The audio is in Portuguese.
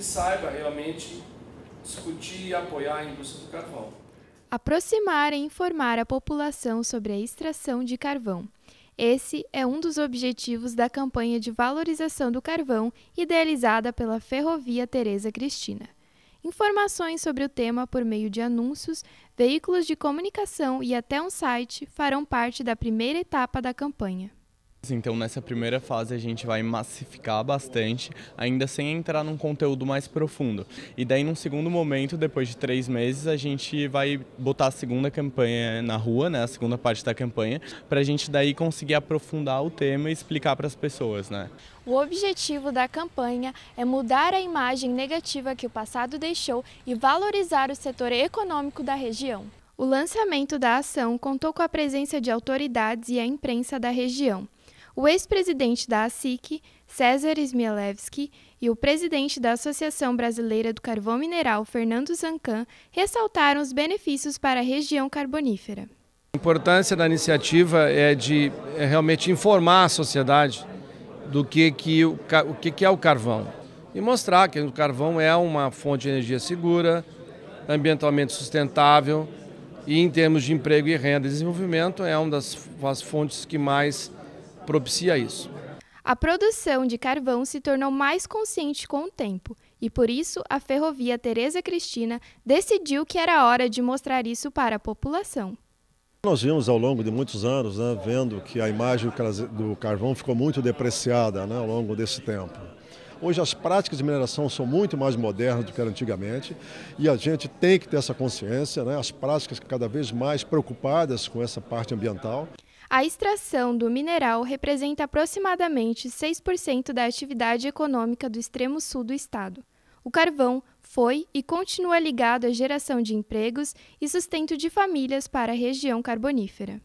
que saiba realmente discutir e apoiar a indústria do carvão. Aproximar e informar a população sobre a extração de carvão. Esse é um dos objetivos da campanha de valorização do carvão idealizada pela Ferrovia Tereza Cristina. Informações sobre o tema por meio de anúncios, veículos de comunicação e até um site farão parte da primeira etapa da campanha. Assim, então, nessa primeira fase, a gente vai massificar bastante, ainda sem entrar num conteúdo mais profundo. E daí, num segundo momento, depois de três meses, a gente vai botar a segunda campanha na rua, né, a segunda parte da campanha, para a gente daí conseguir aprofundar o tema e explicar para as pessoas. Né? O objetivo da campanha é mudar a imagem negativa que o passado deixou e valorizar o setor econômico da região. O lançamento da ação contou com a presença de autoridades e a imprensa da região. O ex-presidente da ASIC, César Smielewski, e o presidente da Associação Brasileira do Carvão Mineral, Fernando Zancan, ressaltaram os benefícios para a região carbonífera. A importância da iniciativa é de é realmente informar a sociedade do que, que, o, o que, que é o carvão e mostrar que o carvão é uma fonte de energia segura, ambientalmente sustentável, e em termos de emprego e renda e desenvolvimento, é uma das fontes que mais propicia isso. A produção de carvão se tornou mais consciente com o tempo e, por isso, a ferrovia Tereza Cristina decidiu que era hora de mostrar isso para a população. Nós vimos ao longo de muitos anos, né, vendo que a imagem do carvão ficou muito depreciada né, ao longo desse tempo. Hoje as práticas de mineração são muito mais modernas do que eram antigamente e a gente tem que ter essa consciência, né? as práticas cada vez mais preocupadas com essa parte ambiental. A extração do mineral representa aproximadamente 6% da atividade econômica do extremo sul do estado. O carvão foi e continua ligado à geração de empregos e sustento de famílias para a região carbonífera.